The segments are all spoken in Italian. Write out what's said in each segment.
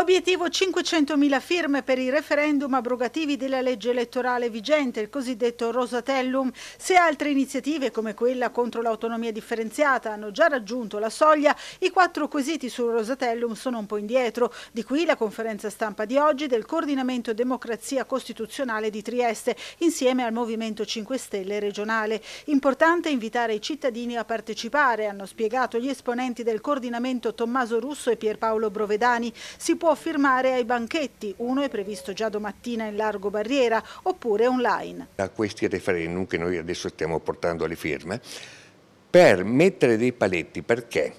Obiettivo 500.000 firme per i referendum abrogativi della legge elettorale vigente, il cosiddetto Rosatellum. Se altre iniziative come quella contro l'autonomia differenziata hanno già raggiunto la soglia, i quattro quesiti sul Rosatellum sono un po' indietro. Di qui la conferenza stampa di oggi del coordinamento democrazia costituzionale di Trieste insieme al Movimento 5 Stelle regionale. Importante invitare i cittadini a partecipare, hanno spiegato gli esponenti del coordinamento Tommaso Russo e Pierpaolo Brovedani. Si può può firmare ai banchetti, uno è previsto già domattina in largo barriera, oppure online. A questi referendum che noi adesso stiamo portando alle firme, per mettere dei paletti, perché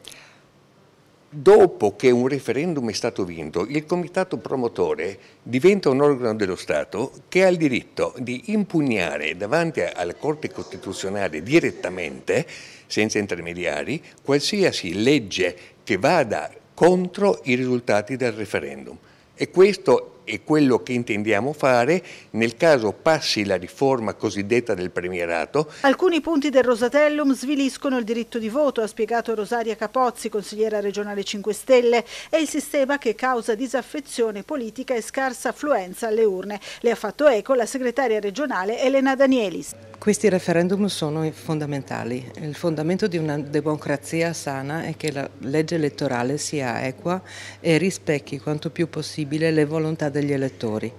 dopo che un referendum è stato vinto, il comitato promotore diventa un organo dello Stato che ha il diritto di impugnare davanti alla Corte Costituzionale direttamente, senza intermediari, qualsiasi legge che vada contro i risultati del referendum. E questo è quello che intendiamo fare nel caso passi la riforma cosiddetta del premierato. Alcuni punti del Rosatellum sviliscono il diritto di voto, ha spiegato Rosaria Capozzi, consigliera regionale 5 Stelle. È il sistema che causa disaffezione politica e scarsa affluenza alle urne. Le ha fatto eco la segretaria regionale Elena Danielis. Questi referendum sono fondamentali. Il fondamento di una democrazia sana è che la legge elettorale sia equa e rispecchi quanto più possibile le volontà del degli elettori.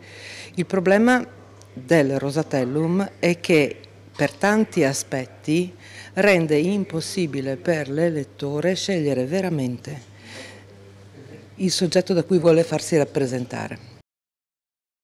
Il problema del Rosatellum è che per tanti aspetti rende impossibile per l'elettore scegliere veramente il soggetto da cui vuole farsi rappresentare.